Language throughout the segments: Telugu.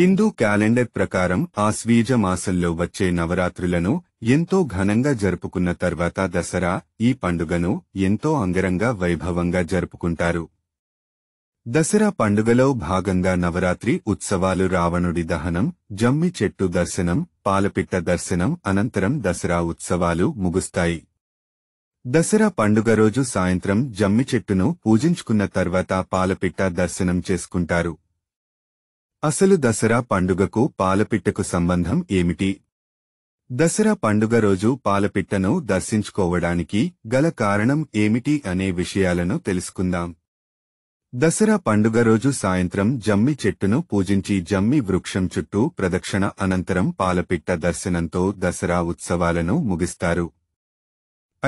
హిందూ క్యాలెండర్ ప్రకారం స్వీజ మాసంలో వచ్చే నవరాత్రులను ఎంతో ఘనంగా జరుపుకున్న తర్వాత దసరా ఈ పండుగను ఎంతో అంగరంగా వైభవంగా జరుపుకుంటారు దసరా పండుగలో భాగంగా నవరాత్రి ఉత్సవాలు రావణుడి దహనం జమ్మి చెట్టు దర్శనం పాలపిట్ట దర్శనం అనంతరం దసరా ఉత్సవాలు ముగుస్తాయి దసరా పండుగ రోజు సాయంత్రం జమ్మి చెట్టును పూజించుకున్న తర్వాత పాలపిట్ట దర్శనం చేసుకుంటారు అసలు దసరా పండుగకు పాలపిట్టకు సంబంధం ఏమిటి దసరా పండుగ రోజు పాలపిట్టను దర్శించుకోవడానికి గల కారణం ఏమిటి అనే విషయాలను తెలుసుకుందాం దసరా పండుగ రోజు సాయంత్రం జమ్మి చెట్టును పూజించి జమ్మి వృక్షం చుట్టూ ప్రదక్షిణ అనంతరం పాలపిట్ట దర్శనంతో దసరా ఉత్సవాలను ముగిస్తారు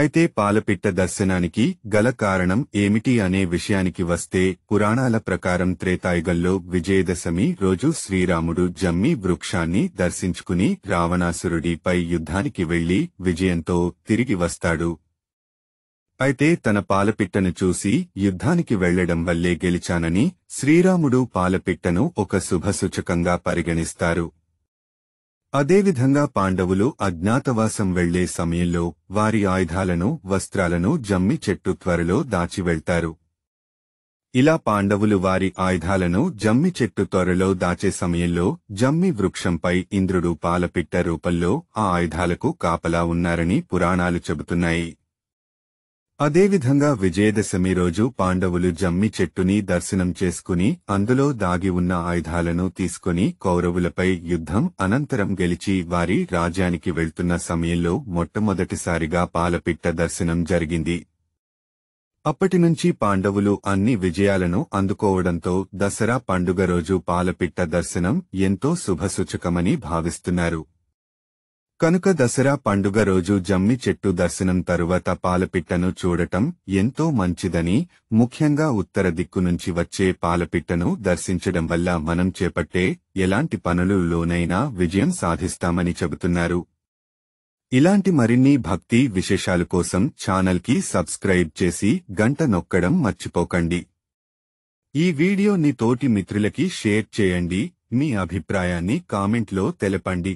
అయితే పాలపిట్ట దర్శనానికి గల కారణం ఏమిటి అనే విషయానికి వస్తే పురాణాల ప్రకారం త్రేతాయుగల్లో విజయదశమి రోజు శ్రీరాముడు జమ్మి వృక్షాన్ని దర్శించుకుని రావణాసురుడిపై యుద్ధానికి వెళ్లి విజయంతో తిరిగి వస్తాడు అయితే తన పాలపిట్టను చూసి యుద్ధానికి వెళ్లడం వల్లే గెలిచానని శ్రీరాముడు పాలపిట్టను ఒక శుభసూచకంగా పరిగణిస్తారు అదేవిధంగా పాండవులు అజ్ఞాతవాసం వెళ్లే సమయంలో వారి ఆయుధాలను వస్త్రాలను జమ్మి చెట్టు త్వరలో దాచివెళ్తారు ఇలా పాండవులు వారి ఆయుధాలను జమ్మి చెట్టు త్వరలో దాచే సమయంలో జమ్మి వృక్షంపై ఇంద్రుడు పాలపిట్ట రూపంలో ఆ ఆయుధాలకు కాపలా ఉన్నారని పురాణాలు చెబుతున్నాయి అదేవిధంగా విజయదశమి రోజు పాండవులు జమ్మి చెట్టుని దర్శనం చేసుకుని అందులో దాగి ఉన్న ఆయుధాలను తీసుకుని కౌరవులపై యుద్ధం అనంతరం గెలిచి వారి రాజ్యానికి వెళ్తున్న సమయంలో మొట్టమొదటిసారిగా పాలపిట్ట దర్శనం జరిగింది అప్పటినుంచి పాండవులు అన్ని విజయాలను అందుకోవడంతో దసరా పండుగ రోజు పాలపిట్ట దర్శనం ఎంతో శుభసూచకమని భావిస్తున్నారు కనుక దసరా పండుగ రోజు జమ్మి చెట్టు దర్శనం తరువాత పాలపిట్టను చూడటం ఎంతో మంచిదని ముఖ్యంగా ఉత్తర దిక్కు నుంచి వచ్చే పాలపిట్టను దర్శించడం వల్ల మనం చేపట్టే ఎలాంటి పనులు లోనైనా విజయం సాధిస్తామని చెబుతున్నారు ఇలాంటి మరిన్ని భక్తి విశేషాల కోసం ఛానల్కి సబ్స్క్రైబ్ చేసి గంట నొక్కడం మర్చిపోకండి ఈ వీడియోని తోటి మిత్రులకి షేర్ చేయండి మీ అభిప్రాయాన్ని కామెంట్లో తెలపండి